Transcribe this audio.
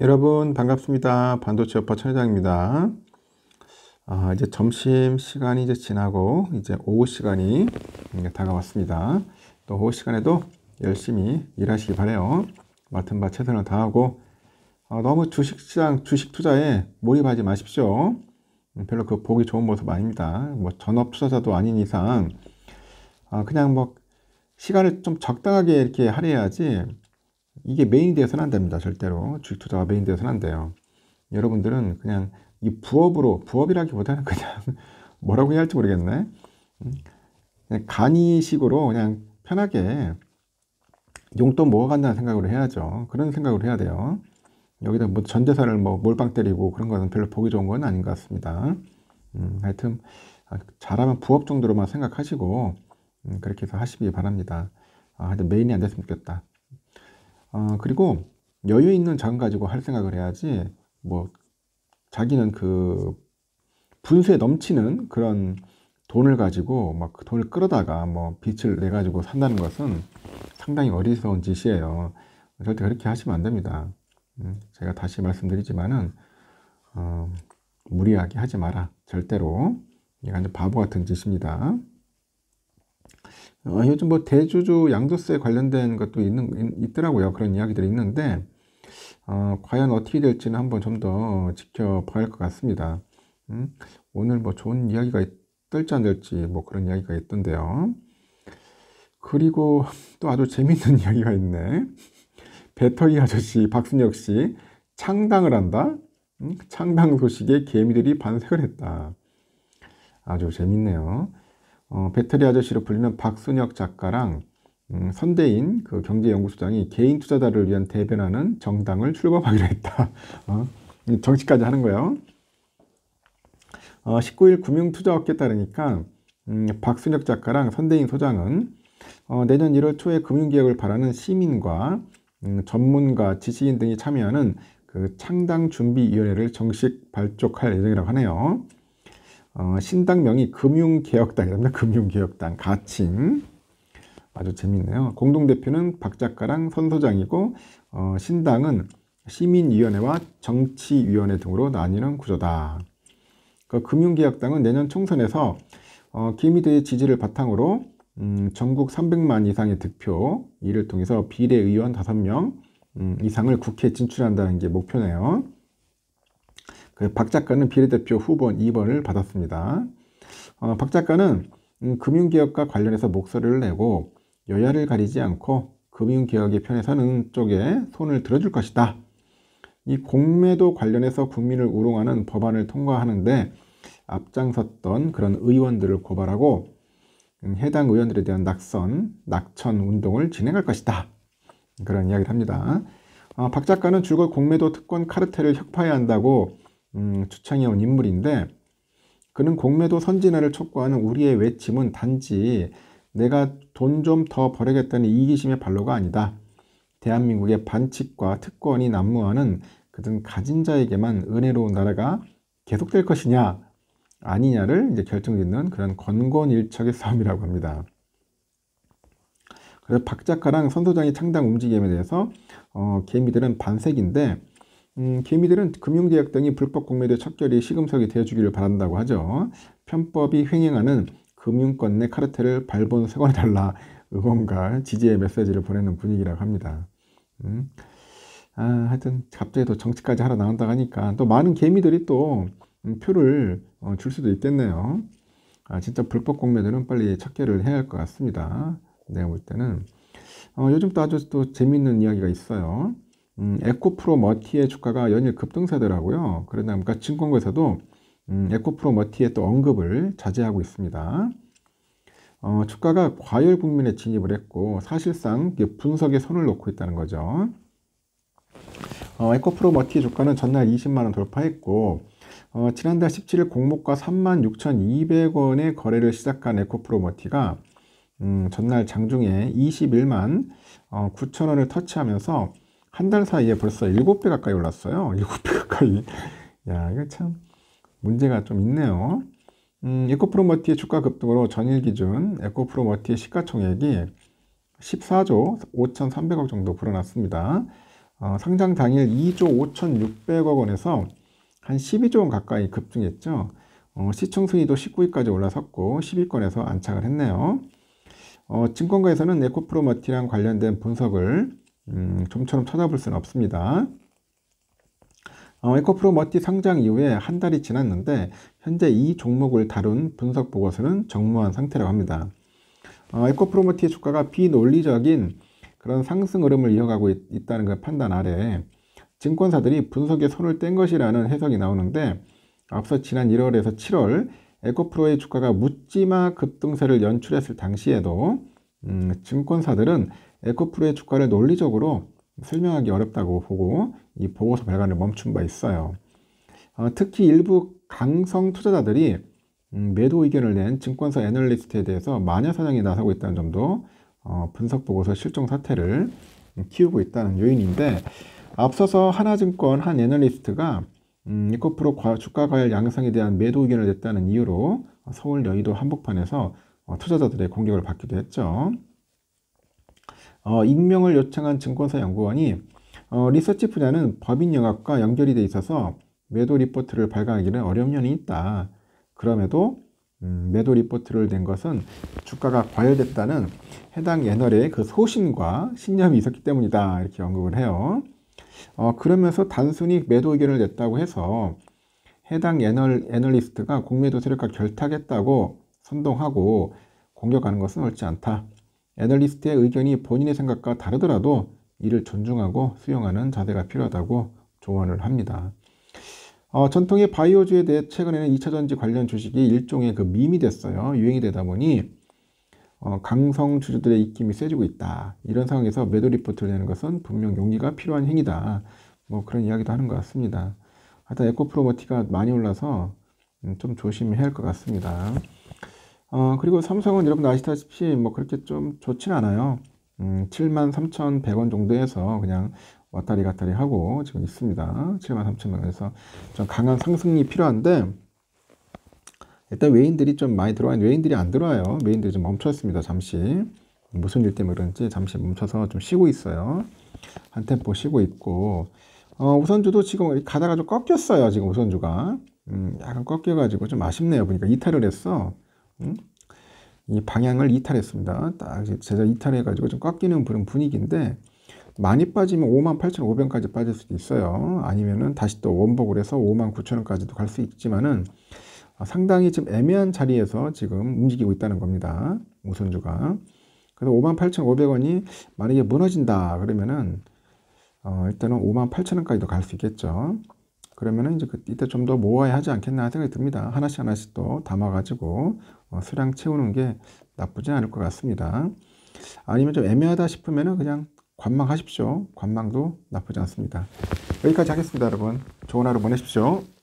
여러분 반갑습니다. 반도체 오파 천회장입니다. 아, 이제 점심 시간이 이제 지나고 이제 오후 시간이 다가왔습니다. 또 오후 시간에도 열심히 일하시기 바래요. 맡은 바 최선을 다하고 아, 너무 주식시장 주식 투자에 몰입하지 마십시오. 음, 별로 그 보기 좋은 모습 아닙니다. 뭐 전업 투자자도 아닌 이상 아, 그냥 뭐 시간을 좀 적당하게 이렇게 할애해야지 이게 메인이 되어서는 안 됩니다. 절대로. 주식 투자가 메인이 되어서는 안 돼요. 여러분들은 그냥 이 부업으로, 부업이라기보다는 그냥 뭐라고 해야 할지 모르겠네. 음, 그냥 간이식으로 그냥 편하게 용돈 모아간다는 생각으로 해야죠. 그런 생각으로 해야 돼요. 여기다 뭐 전재산을 뭐 몰빵 때리고 그런 거는 별로 보기 좋은 건 아닌 것 같습니다. 음, 하여튼 아, 잘하면 부업 정도로만 생각하시고 음, 그렇게 해서 하시기 바랍니다. 아, 하여튼 메인이 안 됐으면 좋겠다. 어, 그리고 여유 있는 장 가지고 할 생각을 해야지 뭐 자기는 그 분수에 넘치는 그런 돈을 가지고 막그 돈을 끌어다가 뭐 빚을 내 가지고 산다는 것은 상당히 어리석은 짓이에요. 절대 그렇게 하시면 안 됩니다. 음, 제가 다시 말씀드리지만은 어, 무리하게 하지 마라 절대로 이건 바보 같은 짓입니다. 어, 요즘 뭐 대주주 양도세 관련된 것도 있는, 있, 더라고요 그런 이야기들이 있는데, 어, 과연 어떻게 될지는 한번 좀 더 지켜봐야 할 것 같습니다. 음? 오늘 뭐 좋은 이야기가 있을지 안 될지 뭐 그런 이야기가 있던데요. 그리고 또 아주 재밌는 이야기가 있네. 배터리 아저씨 박순혁 씨 창당을 한다. 음? 창당 소식에 개미들이 반색을 했다. 아주 재밌네요. 어, 배터리 아저씨로 불리는 박순혁 작가랑 음, 선대인 그 경제연구소장이 개인 투자자를 위한 대변하는 정당을 출범하기로 했다. 어, 정치까지 하는 거예요. 어, 19일 금융투자업계 따르니까 음, 박순혁 작가랑 선대인 소장은 어, 내년 1월 초에 금융개혁을 바라는 시민과 음, 전문가, 지식인 등이 참여하는 그 창당준비위원회를 정식 발족할 예정이라고 하네요. 어, 신당명이 금융개혁당이랍니다. 금융개혁당 가칭 아주 재밌네요. 공동대표는 박 작가랑 선 소장이고 어, 신당은 시민위원회와 정치위원회 등으로 나뉘는 구조다. 그 금융개혁당은 내년 총선에서 어, 기미대의 지지를 바탕으로 음, 전국 300만 이상의 득표 이를 통해서 비례의원 5명 음, 이상을 국회에 진출한다는 게 목표네요. 그 박 작가는 비례대표 후보 2번을 받았습니다. 어, 박 작가는 음, 금융개혁과 관련해서 목소리를 내고 여야를 가리지 않고 금융개혁의 편에 서는 쪽에 손을 들어줄 것이다. 이 공매도 관련해서 국민을 우롱하는 법안을 통과하는데 앞장섰던 그런 의원들을 고발하고 음, 해당 의원들에 대한 낙선, 낙천 운동을 진행할 것이다. 그런 이야기를 합니다. 어, 박 작가는 줄곧 공매도 특권 카르텔을 혁파해야 한다고 음, 추창해온 인물인데 그는 공매도 선진화를 촉구하는 우리의 외침은 단지 내가 돈 좀 더 벌어겠다는 야 이기심의 발로가 아니다. 대한민국의 반칙과 특권이 난무하는 그든 가진 자에게만 은혜로운 나라가 계속될 것이냐 아니냐를 이제 결정짓는 그런 권곤일척의 싸움이라고 합니다. 그래서 박 작가랑 선소장이 창당 움직임에 대해서 어, 개미들은 반색인데 음, 개미들은 금융계약 등이 불법 공매도 척결이 시금석이 되어주기를 바란다고 하죠. 편법이 횡행하는 금융권 내 카르텔을 발본 세관해달라 응원과 지지의 메시지를 보내는 분위기라고 합니다. 음. 아, 하여튼 갑자기 또 정치까지 하러 나온다고 하니까 또 많은 개미들이 또 음, 표를 어, 줄 수도 있겠네요. 아, 진짜 불법 공매도는 빨리 척결을 해야 할 것 같습니다. 내가 볼 때는 어, 요즘 또 아주 또 재미있는 이야기가 있어요. 음, 에코프로 머티의 주가가 연일 급등세더라고요. 그러다 보니까 증권거에도 음, 에코프로 머티의 또 언급을 자제하고 있습니다. 어, 주가가 과열 국민에 진입을 했고 사실상 분석에 손을 놓고 있다는 거죠. 어, 에코프로 머티 주가는 전날 20만원 돌파했고 어, 지난달 17일 공모가 36,200원에 거래를 시작한 에코프로 머티가 음, 전날 장중에 21만 9천원을 어, 터치하면서 한달 사이에 벌써 7배 가까이 올랐어요. 7배 가까이. 야, 이거 참 문제가 좀 있네요. 음, 에코프로 머티의 주가 급등으로 전일 기준 에코프로 머티의 시가총액이 14조 5,300억 정도 불어났습니다. 어, 상장 당일 2조 5,600억 원에서 한 12조 원 가까이 급등했죠. 어, 시청 순위도 19위까지 올라섰고 10위권에서 안착을 했네요. 어, 증권가에서는 에코프로머티랑 관련된 분석을 음, 좀처럼 찾아볼 수는 없습니다. 어, 에코프로 머티 상장 이후에 한 달이 지났는데 현재 이 종목을 다룬 분석 보고서는 정모한 상태라고 합니다. 어, 에코프로 머티 주가가 비논리적인 그런 상승 흐름을 이어가고 있, 다는그 판단 아래 증권사들이 분석에 손을 뗀 것이라는 해석이 나오는데 앞서 지난 1월에서 7월 에코프로의 주가가 묻지마 급등세를 연출했을 당시에도 음, 증권사들은 에코프로의 주가를 논리적으로 설명하기 어렵다고 보고 이 보고서 발간을 멈춘 바 있어요. 어, 특히 일부 강성 투자자들이 음, 매도 의견을 낸 증권사 애널리스트에 대해서 마녀 사냥에 나서고 있다는 점도 어, 분석 보고서 실종 사태를 키우고 있다는 요인인데 앞서서 하나증권 한 애널리스트가 음, 이코프로 주가 과열 양상에 대한 매도 의견을 냈다는 이유로 서울 여의도 한복판에서 어, 투자자들의 공격을 받기도 했죠. 어, 익명을 요청한 증권사 연구원이 어, 리서치 분야는 법인 영업과 연결이 돼 있어서 매도 리포트를 발간하기는 어려운 면이 있다. 그럼에도 음, 매도 리포트를 낸 것은 주가가 과열됐다는 해당 애널의 그 소신과 신념이 있었기 때문이다. 이렇게 언급을 해요. 어, 그러면서 단순히 매도 의견을 냈다고 해서 해당 애널, 애널리스트가 공매도 세력과 결탁했다고 선동하고 공격하는 것은 옳지 않다. 애널리스트의 의견이 본인의 생각과 다르더라도 이를 존중하고 수용하는 자세가 필요하다고 조언을 합니다. 어, 전통의 바이오주에 대해 최근에는 2차전지 관련 주식이 일종의 그 밈이 됐어요. 유행이 되다 보니 어, 강성 주주들의 입김이 세지고 있다. 이런 상황에서 매도 리포트를 내는 것은 분명 용기가 필요한 행위다. 뭐 그런 이야기도 하는 것 같습니다. 하여튼 에코프로버티가 많이 올라서 음, 좀 조심해야 할 것 같습니다. 어, 그리고 삼성은 여러분 아시다시피 뭐 그렇게 좀 좋진 않아요. 음, 73,100원 정도에서 그냥 왔다리 갔다리 하고 지금 있습니다. 73,100원에서 좀 강한 상승이 필요한데 일단 외인들이 좀 많이 들어와 있는데 외인들이 안 들어와요. 외인들이 좀 멈췄습니다. 잠시. 무슨 일 때문에 그런지 잠시 멈춰서 좀 쉬고 있어요. 한 템포 쉬고 있고 어, 우선주도 지금 가다가 좀 꺾였어요. 지금 우선주가. 음, 약간 꺾여가지고 좀 아쉽네요. 보니까 이탈을 했어. 음? 이 방향을 이탈했습니다. 딱 제자 이탈해가지고 좀 꺾이는 그런 분위기인데 많이 빠지면 58,500원까지 빠질 수도 있어요. 아니면은 다시 또 원복을 해서 59,000원까지도 갈 수 있지만은 상당히 좀 애매한 자리에서 지금 움직이고 있다는 겁니다. 우선주가. 그래서 58,500원이 만약에 무너진다 그러면은 어 일단은 58,000원까지도 갈 수 있겠죠. 그러면은 이제 그 이때 좀 더 모아야 하지 않겠나 생각이 듭니다. 하나씩 하나씩 또 담아가지고 어, 수량 채우는 게 나쁘지 않을 것 같습니다. 아니면 좀 애매하다 싶으면은 그냥 관망하십시오. 관망도 나쁘지 않습니다. 여기까지 하겠습니다, 여러분. 좋은 하루 보내십시오.